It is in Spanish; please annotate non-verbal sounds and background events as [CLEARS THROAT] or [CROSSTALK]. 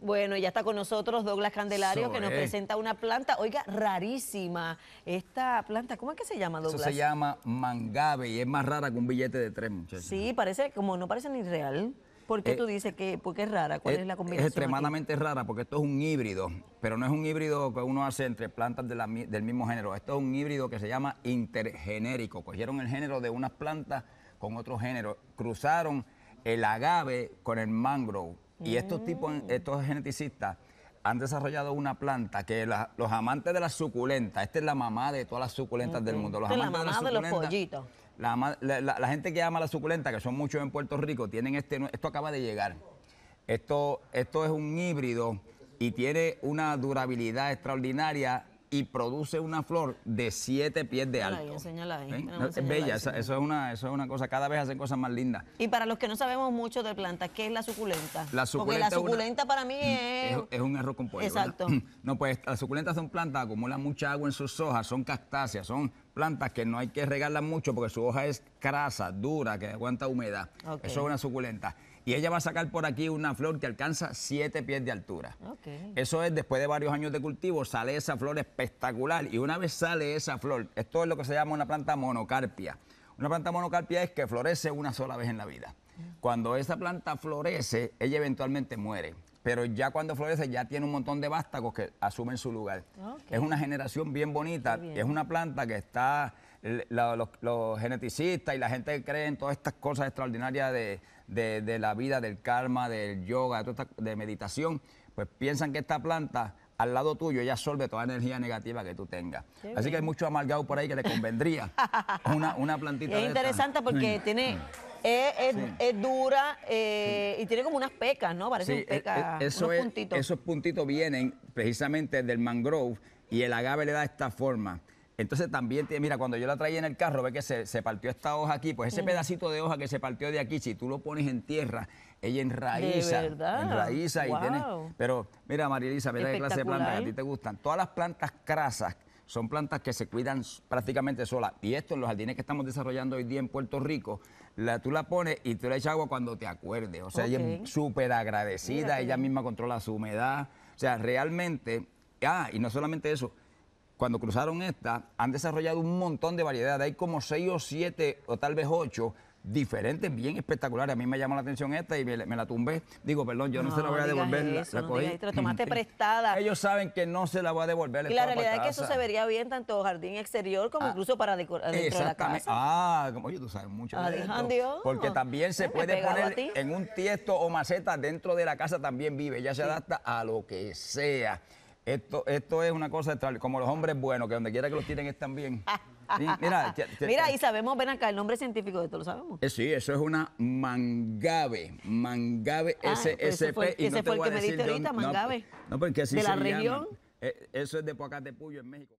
Bueno, ya está con nosotros Douglas Candelario, que nos presenta una planta, oiga, rarísima. Esta planta, ¿cómo es que se llama, Douglas? se llama mangabe y es más rara que un billete de tres, muchachos. Sí, parece, como no parece ni real. ¿Por qué eh, tú dices que es rara? ¿Cuál es, la combinación? Es extremadamente rara porque esto es un híbrido, pero no es un híbrido que uno hace entre plantas del mismo género. Esto es un híbrido que se llama intergenérico. Cogieron el género de unas plantas con otro género, cruzaron el agave con el mangrove y estos tipos, mm. estos geneticistas han desarrollado una planta que los amantes de la suculenta, esta es la mamá de todas las suculentas del mundo. Los amantes la mamá de, los pollitos. La, gente que ama la suculenta, que son muchos en Puerto Rico, tienen este, esto acaba de llegar. Esto, esto es un híbrido y tiene una durabilidad extraordinaria y produce una flor de siete pies de alto. ¿Eh? es bella, eso, es una, eso es una cosa, cada vez hacen cosas más lindas. Y para los que no sabemos mucho de plantas, ¿qué es la suculenta? La suculenta Porque la suculenta para mí [CLEARS THROAT] es... es... un error compuesto. Exacto. [CLEARS THROAT] No, pues las suculentas son plantas, que acumulan mucha agua en sus hojas, son cactáceas, son plantas que no hay que regarlas mucho porque su hoja es crasa, dura, que aguanta humedad. Eso es una suculenta y ella va a sacar por aquí una flor que alcanza 7 pies de altura. Eso es, después de varios años de cultivo, sale esa flor espectacular y una vez sale esa flor, esto es lo que se llama una planta monocarpia. Una planta monocarpia es que florece una sola vez en la vida. Cuando esa planta florece, ella eventualmente muere pero ya cuando florece ya tiene un montón de vástagos que asumen su lugar. Es una generación bien bonita, es una planta que está, los, geneticistas y la gente que cree en todas estas cosas extraordinarias de, la vida, del karma, del yoga, de, meditación, pues piensan que esta planta al lado tuyo ya absorbe toda energía negativa que tú tengas. Así que hay mucho amargado por ahí que le convendría [LAUGHS] una, una plantita. es interesante porque mm. tiene mm. Es, dura eh, y tiene como unas pecas, ¿no? Parece un e, e, peca, eso puntitos. Esos puntitos vienen precisamente del mangrove y el agave le da esta forma. Entonces también, tiene, mira, cuando yo la traía en el carro, ve que se, partió esta hoja aquí, pues ese pedacito de hoja que se partió de aquí, si tú lo pones en tierra, ella enraiza, enraiza y tiene... Pero mira, María Elisa, mira qué clase de plantas que a ti te gustan. Todas las plantas crasas son plantas que se cuidan prácticamente solas. Y esto en los jardines que estamos desarrollando hoy día en Puerto Rico, la, tú la pones y tú le echas agua cuando te acuerdes. O sea, ella es súper agradecida, ella misma controla su humedad. O sea, realmente, ah, y no solamente eso, cuando cruzaron esta, han desarrollado un montón de variedades. Hay como seis o siete o tal vez ocho diferentes, bien espectaculares. A mí me llamó la atención esta y me, la tumbé. Digo, perdón, yo no, se la voy a devolver. la, tomaste [CLEARS THROAT] prestada. Ellos saben que no se la voy a devolver. Y la realidad es que eso se vería bien tanto jardín exterior como ah, incluso para decorar dentro de la casa. Ah, como yo tú sabes mucho Porque también se puede poner en un tiesto o maceta dentro de la casa, también vive. Ya se adapta a lo que sea. Esto, esto es una cosa como los hombres buenos, que donde quiera que los tiren están bien. [LAUGHS] mira, mira, y eh. sabemos, ven acá, el nombre científico de esto, ¿lo sabemos? Eh, sí, eso es una mangabe, mangabe ah, SSP. Pues ese y no el que me diste ahorita, mangabe? No, porque así De la región. Eh, eso es de Pocatepullo, en México.